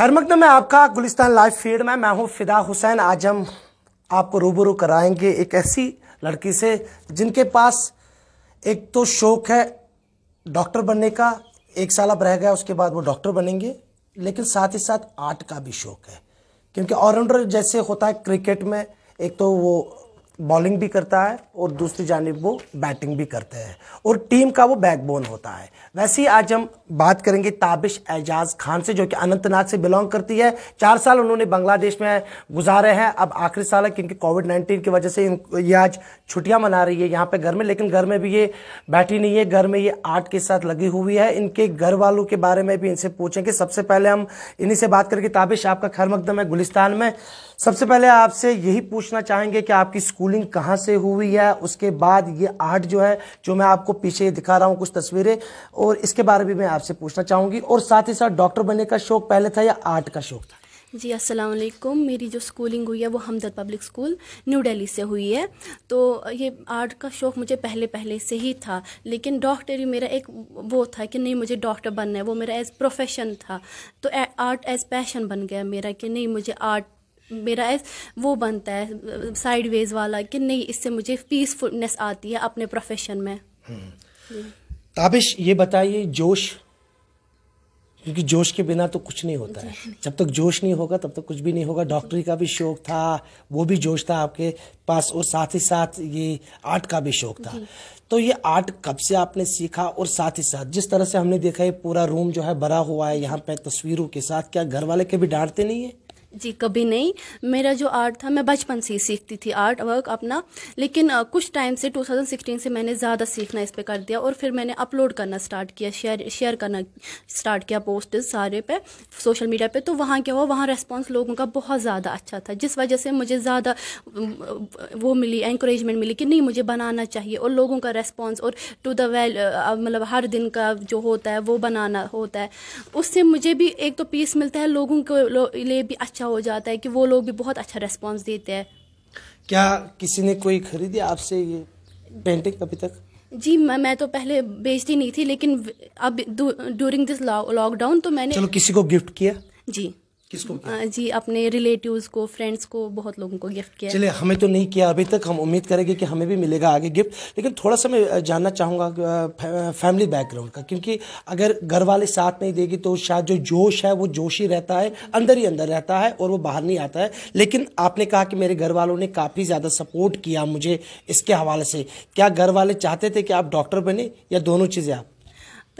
हर मकदम में आपका गुलिस्तान live feed में मैं हूँ फिदा हुसैन आज हम आपको रूबरू कराएंगे एक ऐसी लड़की से जिनके पास एक तो शौक है डॉक्टर बनने का एक साल अब रह गया उसके बाद वो डॉक्टर बनेंगे लेकिन साथ ही साथ आर्ट का भी शौक है क्योंकि ऑलराउंडर जैसे होता है क्रिकेट में एक तो वो बॉलिंग भी करता है और दूसरी जानब वो बैटिंग भी करते हैं और टीम का वो बैकबोन होता है वैसे ही आज हम बात करेंगे ताबिश एजाज खान से जो कि अनंतनाग से बिलोंग करती है चार साल उन्होंने बांग्लादेश में गुजारे हैं अब आखिरी साल है क्योंकि कोविड नाइन्टीन की वजह से ये आज छुट्टियां मना रही है यहाँ पे घर में लेकिन घर में भी ये बैठी नहीं है घर में ये आर्ट के साथ लगी हुई है इनके घर वालों के बारे में भी इनसे पूछेंगे सबसे पहले हम इन्हीं से बात करेंगे ताबिश आपका खर मकदम है गुलिस्तान में सबसे पहले आपसे यही पूछना चाहेंगे कि आपकी स्कूल रूलिंग कहाँ से हुई है उसके बाद ये आर्ट जो है जो मैं आपको पीछे दिखा रहा हूँ कुछ तस्वीरें और इसके बारे में मैं आपसे पूछना चाहूँगी और साथ ही साथ डॉक्टर बनने का शौक पहले था या आर्ट का शौक था जी अस्सलाम वालेकुम मेरी जो स्कूलिंग हुई है वो Hamdard public school New Delhi से हुई है तो ये आर्ट का शौक़ मुझे पहले पहले से ही था लेकिन डॉक्टरी मेरा एक वो था कि नहीं मुझे डॉक्टर बनना है वो मेरा एज प्रोफेशन था तो आर्ट एज पैशन बन गया मेरा कि नहीं मुझे आर्ट मेरा एस वो बनता है साइडवेज वाला कि नहीं इससे मुझे पीसफुलनेस आती है अपने प्रोफेशन में हम्म। ताबिश ये बताइए जोश क्योंकि जोश के बिना तो कुछ नहीं होता है जब तक जोश नहीं होगा तब तक तो कुछ भी नहीं होगा डॉक्टरी का भी शौक था वो भी जोश था आपके पास और साथ ही साथ ये आर्ट का भी शौक था तो ये आर्ट कब से आपने सीखा और साथ ही साथ जिस तरह से हमने देखा ये पूरा रूम जो है भरा हुआ है यहाँ पे तस्वीरों के साथ क्या घर वाले कभी डांटते नहीं है जी कभी नहीं मेरा जो आर्ट था मैं बचपन से ही सीखती थी आर्ट वर्क अपना लेकिन कुछ टाइम से 2016 से मैंने ज़्यादा सीखना इस पर कर दिया और फिर मैंने अपलोड करना स्टार्ट किया शेयर शेयर करना स्टार्ट किया पोस्ट सारे पे सोशल मीडिया पे तो वहाँ क्या हुआ वहाँ रेस्पॉन्स लोगों का बहुत ज़्यादा अच्छा था जिस वजह से मुझे ज़्यादा वो मिली इंक्रेजमेंट मिली कि नहीं मुझे बनाना चाहिए और लोगों का रेस्पॉन्स और टू द वेल मतलब हर दिन का जो होता है वो बनाना होता है उससे मुझे भी एक तो पीस मिलता है लोगों के लिए भी अच्छा अच्छा हो जाता है कि वो लोग भी बहुत अच्छा रेस्पॉन्स देते हैं क्या किसी ने कोई खरीदी आपसे ये पेंटिंग अभी तक जी मैं तो पहले बेचती नहीं थी लेकिन अब ड्यूरिंग दिस लॉकडाउन तो मैंने चलो किसी को गिफ्ट किया जी किसको किया? जी अपने रिलेटिव्स को फ्रेंड्स को बहुत लोगों को गिफ्ट किया चलिए हमें तो नहीं किया अभी तक हम उम्मीद करेंगे कि हमें भी मिलेगा आगे गिफ्ट लेकिन थोड़ा सा मैं जानना चाहूँगा फैमिली बैकग्राउंड का क्योंकि अगर घर वाले साथ नहीं देगी तो शायद जो जोश है वो जोश ही रहता है अंदर ही अंदर रहता है और वो बाहर नहीं आता है लेकिन आपने कहा कि मेरे घर वालों ने काफ़ी ज़्यादा सपोर्ट किया मुझे इसके हवाले से क्या घर वाले चाहते थे कि आप डॉक्टर बने या दोनों चीज़ें आप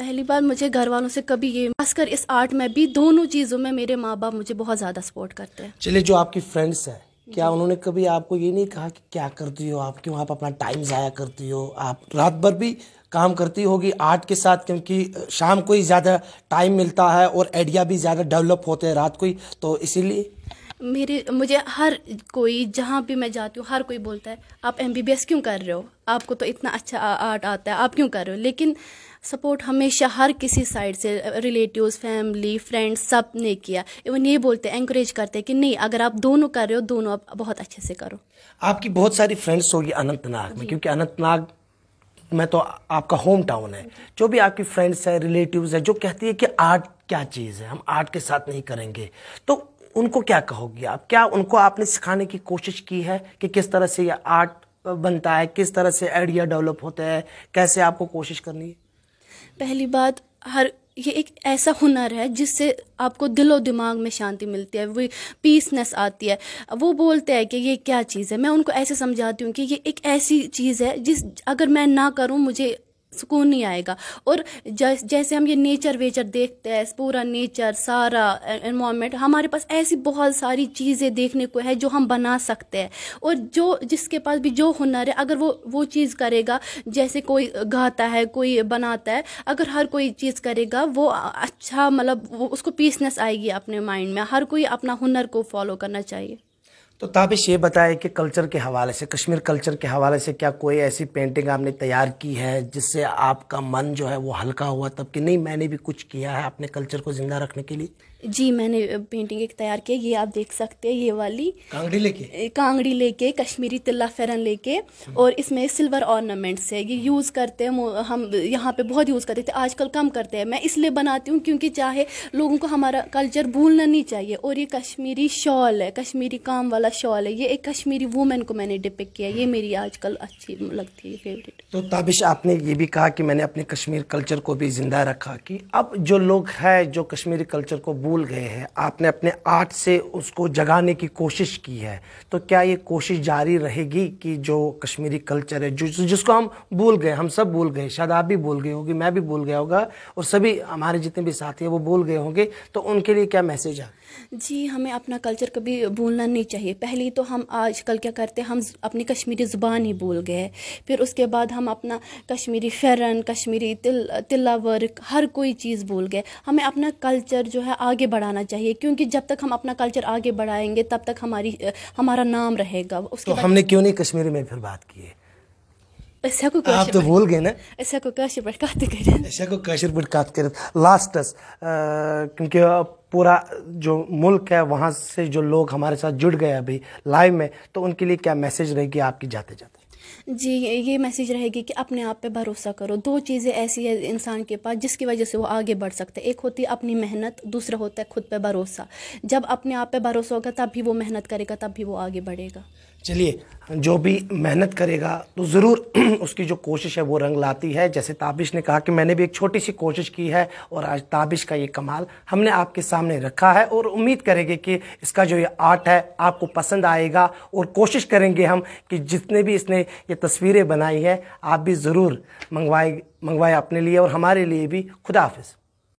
पहली बार मुझे घर वालों से कभी ये खासकर इस आर्ट में भी दोनों चीज़ों में मेरे माँ बाप मुझे बहुत ज़्यादा सपोर्ट करते हैं चलिए जो आपकी फ्रेंड्स है क्या उन्होंने कभी आपको ये नहीं कहा कि क्या करती हो आप क्यों आप अपना टाइम ज़ाया करती हो आप रात भर भी काम करती होगी आर्ट के साथ क्योंकि शाम को ही ज़्यादा टाइम मिलता है और आइडिया भी ज़्यादा डेवलप होते हैं रात को ही तो इसीलिए मेरे मुझे हर कोई जहाँ भी मैं जाती हूँ हर कोई बोलता है आप एम क्यों कर रहे हो आपको तो इतना अच्छा आर्ट आता है आप क्यों कर रहे हो लेकिन सपोर्ट हमेशा हर किसी साइड से रिलेटिव्स फैमिली फ्रेंड्स सब ने किया इवन ये बोलते हैं इंकरेज करते हैं कि नहीं अगर आप दोनों कर रहे हो दोनों आप बहुत अच्छे से करो आपकी बहुत सारी फ्रेंड्स होगी अनंतनाग में क्योंकि अनंतनाग में तो आपका होम टाउन है जो भी आपकी फ्रेंड्स है रिलेटिव्स है जो कहती है कि आर्ट क्या चीज़ है हम आर्ट के साथ नहीं करेंगे तो उनको क्या कहोगे आप क्या उनको आपने सिखाने की कोशिश की है कि किस तरह से ये आर्ट बनता है किस तरह से आइडिया डेवलप होता है कैसे आपको कोशिश करनी है पहली बात हर ये एक ऐसा हुनर है जिससे आपको दिलो दिमाग में शांति मिलती है वो पीसनेस आती है वो बोलते हैं कि ये क्या चीज़ है मैं उनको ऐसे समझाती हूँ कि ये एक ऐसी चीज़ है जिस अगर मैं ना करूँ मुझे सुकून नहीं आएगा और जैसे हम ये नेचर वेचर देखते हैं पूरा नेचर सारा इन्वामेंट हमारे पास ऐसी बहुत सारी चीज़ें देखने को है जो हम बना सकते हैं और जो जिसके पास भी जो हुनर है अगर वो वो चीज़ करेगा जैसे कोई गाता है कोई बनाता है अगर हर कोई चीज़ करेगा वो अच्छा मतलब उसको पीसनेस आएगी अपने माइंड में हर कोई अपना हुनर को फॉलो करना चाहिए तो ताबिश ये बताए कि कल्चर के हवाले से कश्मीर कल्चर के हवाले से क्या कोई ऐसी पेंटिंग आपने तैयार की है जिससे आपका मन जो है वो हल्का हुआ तब कि नहीं मैंने भी कुछ किया है अपने कल्चर को ज़िंदा रखने के लिए जी मैंने पेंटिंग एक तैयार की ये आप देख सकते हैं ये वाली कांगड़ी लेके कांगड़ी लेके कश्मीरी तिल्ला फेरन लेके हम्म। और इसमें सिल्वर ऑर्नामेंट्स है ये यूज़ करते हैं हम यहाँ पे बहुत यूज़ करते थे आजकल कम करते हैं मैं इसलिए बनाती हूँ क्योंकि चाहे लोगों को हमारा कल्चर भूलना नहीं चाहिए और ये कश्मीरी शॉल है कश्मीरी काम वाला शॉल है ये एक कश्मीरी वूमेन को मैंने डिपिक किया ये मेरी आजकल अच्छी लगती है फेवरेट तो ताबिश आपने ये भी कहा कि मैंने अपने कश्मीर कल्चर को भी जिंदा रखा कि अब जो लोग हैं जो कश्मीरी कल्चर को भूल गए हैं आपने अपने आर्ट से उसको जगाने की कोशिश की है तो क्या ये कोशिश जारी रहेगी कि जो कश्मीरी कल्चर है जिस जिसको हम भूल गए हम सब भूल गए शायद आप भी भूल गए होगी मैं भी भूल गया होगा और सभी हमारे जितने भी साथी हैं वो भूल गए होंगे तो उनके लिए क्या मैसेज है जी हमें अपना कल्चर कभी भूलना नहीं चाहिए पहले तो हम आज कल क्या करते हैं हम अपनी कश्मीरी ज़ुबान ही भूल गए फिर उसके बाद हम अपना कश्मीरी फेरन कश्मीरी तिल तिल्ला वर्क हर कोई चीज़ भूल गए हमें अपना कल्चर जो है आगे आगे बढ़ाना चाहिए क्योंकि जब तक हम अपना कल्चर आगे बढ़ाएंगे तब तक हमारी हमारा नाम रहेगा उसके तो हमने क्यों नहीं कश्मीरी में फिर बात की है أساكو كاشر أنت بقول جينا क्योंकि पूरा जो मुल्क है वहाँ से जो लोग हमारे साथ जुड़ गए अभी लाइव में तो उनके लिए क्या मैसेज रहेगी आपकी जाते जाते जी ये मैसेज रहेगी कि अपने आप पे भरोसा करो दो चीज़ें ऐसी है इंसान के पास जिसकी वजह से वो आगे बढ़ सकते हैं एक होती है अपनी मेहनत दूसरा होता है खुद पे भरोसा जब अपने आप पे भरोसा होगा तब भी वो मेहनत करेगा तब भी वो आगे बढ़ेगा चलिए जो भी मेहनत करेगा तो ज़रूर उसकी जो कोशिश है वो रंग लाती है जैसे ताबिश ने कहा कि मैंने भी एक छोटी सी कोशिश की है और आज ताबिश का ये कमाल हमने आपके सामने रखा है और उम्मीद करेंगे कि इसका जो ये आर्ट है आपको पसंद आएगा और कोशिश करेंगे हम कि जितने भी इसने ये तस्वीरें बनाई हैं आप भी ज़रूर मंगवाए मंगवाए अपने लिए और हमारे लिए भी खुदाफिज़